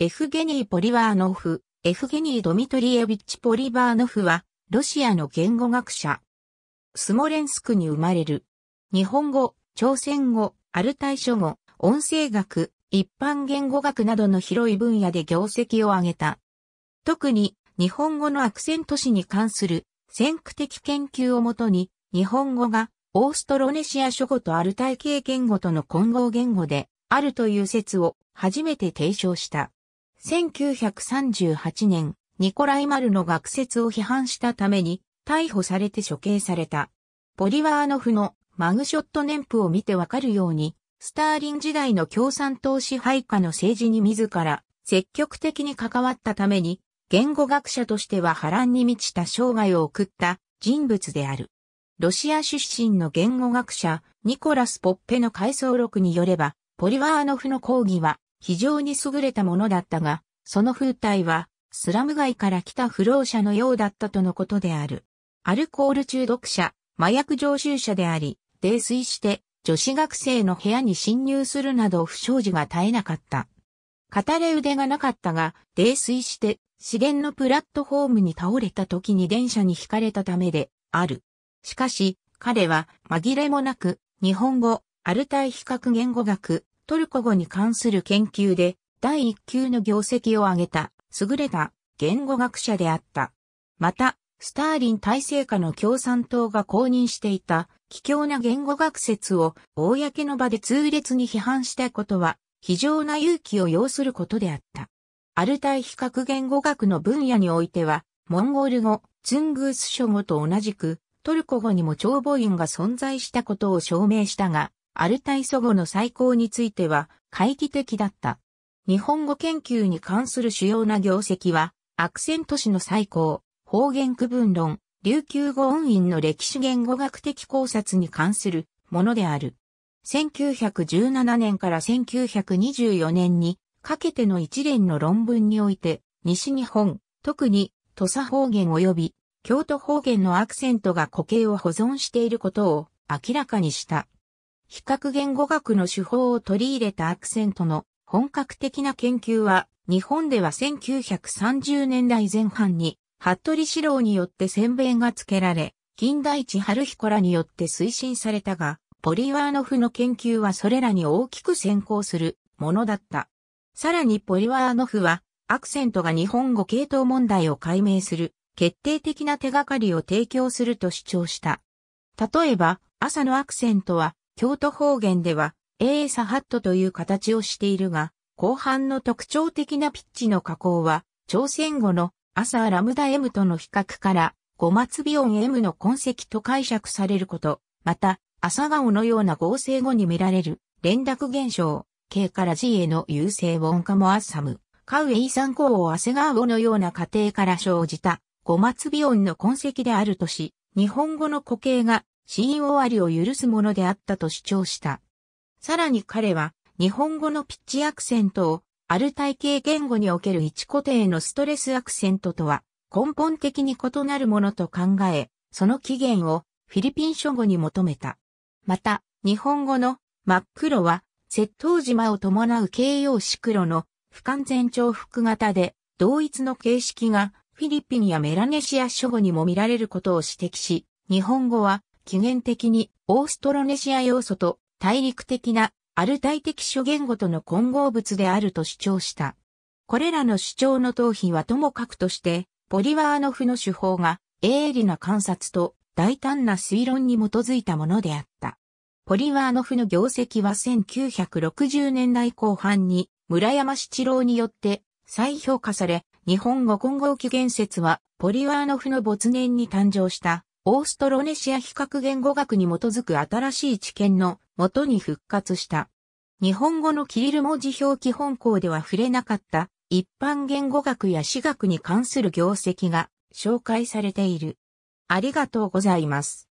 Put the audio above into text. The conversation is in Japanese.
エフゲニー・ポリワーノフ、エフゲニー・ドミトリエビッチ・ポリバーノフは、ロシアの言語学者。スモレンスクに生まれる。日本語、朝鮮語、アルタイ書語、音声学、一般言語学などの広い分野で業績を上げた。特に、日本語のアクセント詞に関する先駆的研究をもとに、日本語がオーストロネシア諸語とアルタイ系言語との混合言語であるという説を初めて提唱した。1938年、ニコライ・マルの学説を批判したために、逮捕されて処刑された。ポリワーノフのマグショット年譜を見てわかるように、スターリン時代の共産党支配下の政治に自ら積極的に関わったために、言語学者としては波乱に満ちた生涯を送った人物である。ロシア出身の言語学者ニコラス・ポッペの回想録によれば、ポリワーノフの講義は非常に優れたものだったが、その風体は、スラム街から来た不老者のようだったとのことである。アルコール中毒者、麻薬常習者であり、泥酔して女子学生の部屋に侵入するなど不祥事が絶えなかった。語れ腕がなかったが、泥酔して資源のプラットフォームに倒れた時に電車に惹かれたためである。しかし、彼は紛れもなく日本語、アルタイ比較言語学、トルコ語に関する研究で第1級の業績を挙げた優れた言語学者であった。また、スターリン体制下の共産党が公認していた奇境な言語学説を公の場で痛烈に批判したことは非常な勇気を要することであった。アルタイ比較言語学の分野においては、モンゴル語、ツングース諸語と同じく、トルコ語にも長母音が存在したことを証明したが、アルタイ祖語の再考については、懐疑的だった。日本語研究に関する主要な業績は、アクセント史の再考、方言区分論、琉球語音韻の歴史言語学的考察に関するものである。1917年から1924年にかけての一連の論文において、西日本、特に土佐方言及び京都方言のアクセントが固形を保存していることを明らかにした。比較言語学の手法を取り入れたアクセントの本格的な研究は、日本では1930年代前半に、服部四郎によって宣米が付けられ、近代一春彦らによって推進されたが、ポリワーノフの研究はそれらに大きく先行するものだった。さらにポリワーノフは、アクセントが日本語系統問題を解明する決定的な手がかりを提供すると主張した。例えば、朝のアクセントは京都方言では、エーサハットという形をしているが、後半の特徴的なピッチの加工は、朝鮮語の朝ラムダ M との比較から、五末微音 M の痕跡と解釈されること、また、朝顔のような合成語に見られる、連絡現象、K から G への優勢音化もアッサム、カウエイ参考をアセガオのような過程から生じた、五末オ音の痕跡であるとし、日本語の固形が死因終わりを許すものであったと主張した。さらに彼は、日本語のピッチアクセントを、ある体系言語における一固定のストレスアクセントとは、根本的に異なるものと考え、その起源をフィリピン諸語に求めた。また、日本語の真っ黒は、窃盗島を伴う形容詞黒の不完全重複型で、同一の形式がフィリピンやメラネシア諸語にも見られることを指摘し、日本語は起源的にオーストロネシア要素と大陸的なアルタイ的諸言語との混合物であると主張した。これらの主張の頭皮はともかくとして、ポリワーノフの手法が鋭利な観察と大胆な推論に基づいたものであった。ポリワーノフの業績は1960年代後半に村山七郎によって再評価され、日本語混合起源説はポリワーノフの没年に誕生したオーストロネシア比較言語学に基づく新しい知見のもとに復活した。日本語のキリル文字表記本校では触れなかった一般言語学や私学に関する業績が紹介されている。ありがとうございます。